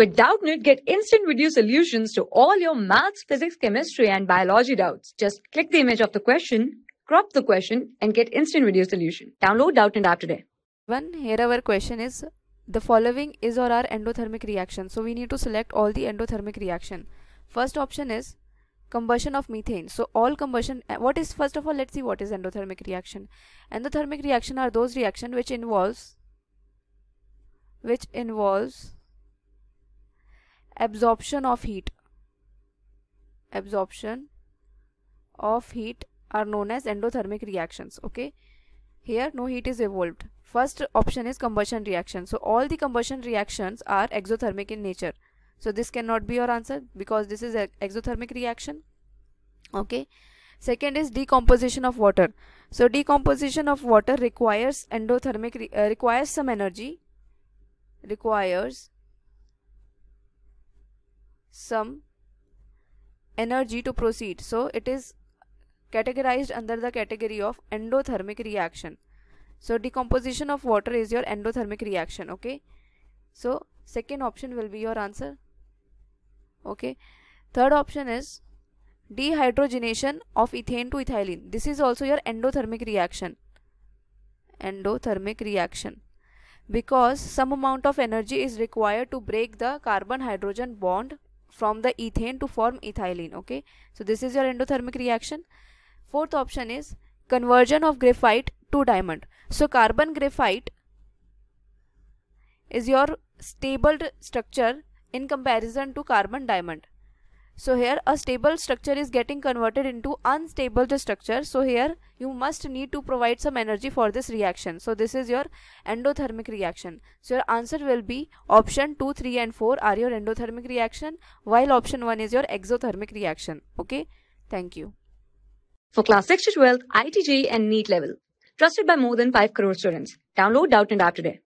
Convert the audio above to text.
With Doubtnit, get instant video solutions to all your maths, physics, chemistry, and biology doubts. Just click the image of the question, crop the question, and get instant video solution. Download Doubtnit app today. One here our question is the following is or are endothermic reaction. So we need to select all the endothermic reaction. First option is combustion of methane so all combustion uh, what is first of all let's see what is endothermic reaction endothermic reaction are those reaction which involves which involves absorption of heat absorption of heat are known as endothermic reactions okay here no heat is evolved first option is combustion reaction so all the combustion reactions are exothermic in nature so this cannot be your answer because this is an exothermic reaction okay second is decomposition of water so decomposition of water requires endothermic re uh, requires some energy requires some energy to proceed. So it is categorized under the category of endothermic reaction. So decomposition of water is your endothermic reaction. Okay. So second option will be your answer. Okay. Third option is dehydrogenation of ethane to ethylene. This is also your endothermic reaction. Endothermic reaction. Because some amount of energy is required to break the carbon hydrogen bond from the ethane to form ethylene okay so this is your endothermic reaction fourth option is conversion of graphite to diamond so carbon graphite is your stable structure in comparison to carbon diamond so here a stable structure is getting converted into unstable structure so here you must need to provide some energy for this reaction so this is your endothermic reaction so your answer will be option 2 3 and 4 are your endothermic reaction while option 1 is your exothermic reaction okay thank you for class 6 to 12 itj and neat level trusted by more than 5 crore students download doubt and app today